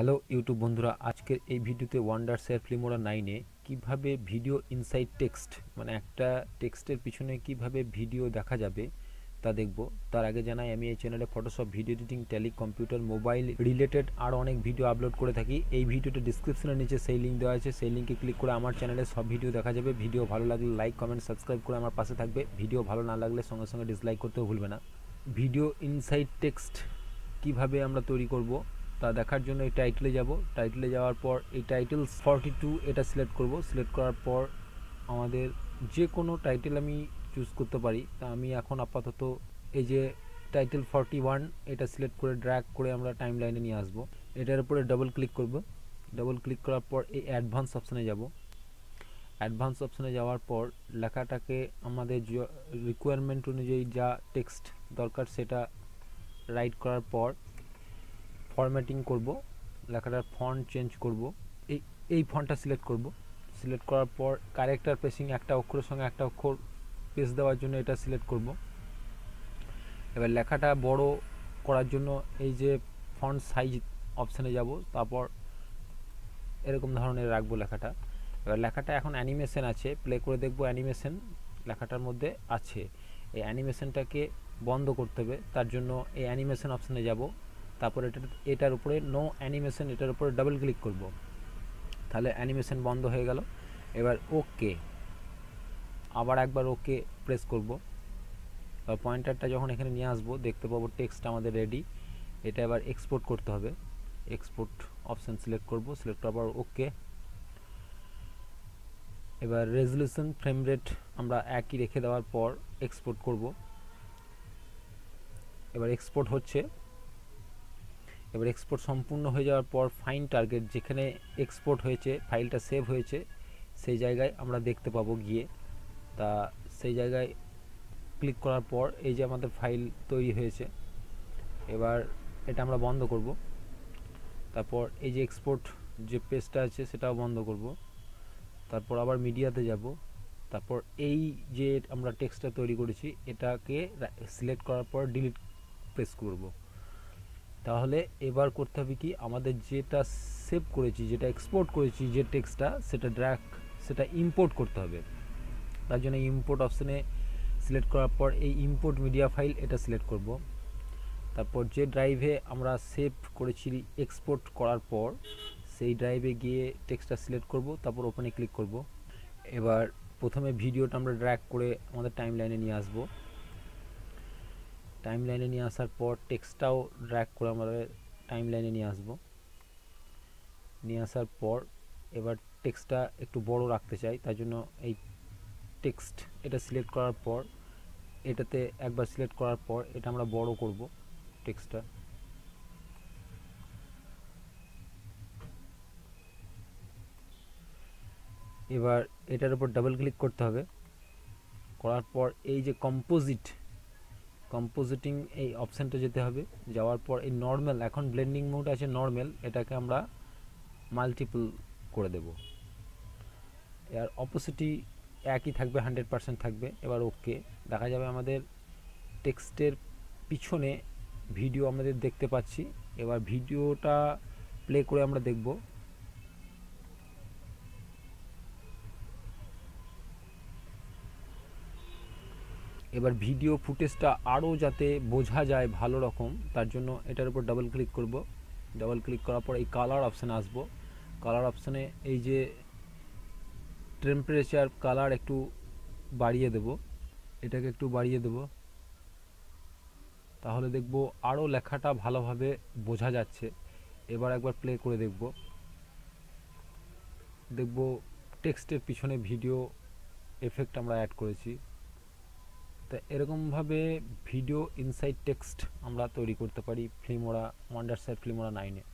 hello YouTube বন্ধুরা আজকের এই ভিডিওতে ওয়ান্ডার শেয়ার ফিল্মোরা নাইনে কিভাবে ভিডিও ইনসাইড টেক্সট মানে একটা টেক্সটের পিছনে কিভাবে ভিডিও দেখা যাবে তা দেখব তার আগে জানাই আমি এই চ্যানেলে ফটোশপ ভিডিও এডিটিং টেলি কম্পিউটার মোবাইল রিলেটেড আর অনেক ভিডিও আপলোড করে থাকি এই ভিডিওটা ডিসক্রিপশনের নিচে সেই লিঙ্ক দেওয়া আছে সেই লিঙ্কে ক্লিক করে আমার চ্যানেলে সব ভিডিও দেখা যাবে ভিডিও ভালো লাগলে লাইক কমেন্ট সাবস্ক্রাইব করে আমার পাশে থাকবে ভিডিও ভালো না লাগলে সঙ্গে সঙ্গে ডিসলাইক করতেও ভুলবে না ভিডিও ইনসাইড টেক্সট কিভাবে আমরা তৈরি করব তা দেখার জন্য এই টাইটেলে যাব টাইটেলে যাওয়ার পর এই টাইটেল ফর্টি টু এটা সিলেক্ট করব সিলেক্ট করার পর আমাদের যে কোনো টাইটেল আমি চুজ করতে পারি তা আমি এখন আপাতত এই যে টাইটেল ফর্টি ওয়ান এটা সিলেক্ট করে ড্র্যাগ করে আমরা টাইম লাইনে নিয়ে আসবো এটার উপরে ডবল ক্লিক করব ডবল ক্লিক করার পর এই অ্যাডভান্স অপশানে যাব অ্যাডভান্স অপশানে যাওয়ার পর লেখাটাকে আমাদের রিকোয়ারমেন্ট অনুযায়ী যা টেক্সট দরকার সেটা রাইট করার পর ফরম্যাটিং করব লেখাটার ফন্ট চেঞ্জ করব এই এই ফন্টটা সিলেক্ট করব সিলেক্ট করার পর ক্যারেক্টার প্রেসিং একটা অক্ষরের সঙ্গে একটা অক্ষর পেস দেওয়ার জন্য এটা সিলেক্ট করব এবার লেখাটা বড় করার জন্য এই যে ফন্ট সাইজ অপশানে যাব তারপর এরকম ধরনের রাখবো লেখাটা এবার লেখাটা এখন অ্যানিমেশন আছে প্লে করে দেখব অ্যানিমেশন লেখাটার মধ্যে আছে এই অ্যানিমেশনটাকে বন্ধ করতে হবে তার জন্য এই অ্যানিমেশন অপশানে যাব তারপর এটা এটার উপরে নো অ্যানিমেশন এটার উপরে ডাবল ক্লিক করব তাহলে অ্যানিমেশন বন্ধ হয়ে গেল এবার ওকে আবার একবার ওকে প্রেস করব পয়েন্টারটা যখন এখানে নিয়ে আসবো দেখতে পাবো টেক্সট আমাদের রেডি এটা এবার এক্সপোর্ট করতে হবে এক্সপোর্ট অপশান সিলেক্ট করব সিলেক্ট করার ওকে এবার রেজলিউশন ফ্রেম রেট আমরা একই রেখে দেওয়ার পর এক্সপোর্ট করব এবার এক্সপোর্ট হচ্ছে এবার এক্সপোর্ট সম্পূর্ণ হয়ে যাওয়ার পর ফাইন টার্গেট যেখানে এক্সপোর্ট হয়েছে ফাইলটা সেভ হয়েছে সেই জায়গায় আমরা দেখতে পাবো গিয়ে তা সেই জায়গায় ক্লিক করার পর এই যে আমাদের ফাইল তৈরি হয়েছে এবার এটা আমরা বন্ধ করব তারপর এই যে এক্সপোর্ট যে পেজটা আছে সেটাও বন্ধ করব তারপর আবার মিডিয়াতে যাব তারপর এই যে আমরা টেক্সটটা তৈরি করেছি এটাকে সিলেক্ট করার পর ডিলিট প্রেস করব তাহলে এবার করতে হবে কি আমাদের যেটা সেভ করেছি যেটা এক্সপোর্ট করেছি যে টেক্সটটা সেটা ড্র্যাক সেটা ইম্পোর্ট করতে হবে তার জন্য ইম্পোর্ট অপশানে সিলেক্ট করার পর এই ইম্পোর্ট মিডিয়া ফাইল এটা সিলেক্ট করব তারপর যে ড্রাইভে আমরা সেভ করেছি এক্সপোর্ট করার পর সেই ড্রাইভে গিয়ে টেক্সটটা সিলেক্ট করব তারপর ওপেনে ক্লিক করব এবার প্রথমে ভিডিওটা আমরা ড্র্যাক করে আমাদের টাইম লাইনে নিয়ে আসবো টাইম লাইনে নিয়ে আসার পর টেক্সটটাও ড্র্যাক করে আমরা টাইম লাইনে নিয়ে আসবো নিয়ে আসার পর এবার টেক্সটটা একটু বড় রাখতে চাই তার জন্য এই টেক্সট এটা সিলেক্ট করার পর এটাতে একবার সিলেক্ট করার পর এটা আমরা বড় করব টেক্সটটা এবার এটার উপর ডাবল ক্লিক করতে হবে করার পর এই যে কম্পোজিট কম্পোজিটিং এই অপশানটা যেতে হবে যাওয়ার পর এই নর্মাল এখন ব্লেন্ডিং মোড আছে নর্মাল এটাকে আমরা মাল্টিপল করে দেব আর অপোসিটি একই থাকবে হান্ড্রেড পারসেন্ট থাকবে এবার ওকে দেখা যাবে আমাদের টেক্সটের পিছনে ভিডিও আমাদের দেখতে পাচ্ছি এবার ভিডিওটা প্লে করে আমরা দেখব এবার ভিডিও ফুটেজটা আরও যাতে বোঝা যায় ভালো রকম তার জন্য এটার উপর ডাবল ক্লিক করব ডাবল ক্লিক করার পর এই কালার অপশানে আসব কালার অপশানে এই যে টেম্পারেচার কালার একটু বাড়িয়ে দেব এটাকে একটু বাড়িয়ে দেব তাহলে দেখব আরও লেখাটা ভালোভাবে বোঝা যাচ্ছে এবার একবার প্লে করে দেখব দেখব টেক্সটের পিছনে ভিডিও এফেক্ট আমরা অ্যাড করেছি তা এরকমভাবে ভিডিও ইনসাইড টেক্সট আমরা তৈরি করতে পারি ফ্লিমোরা ওয়ান্ডারসার ফ্লিমোরা নাইনে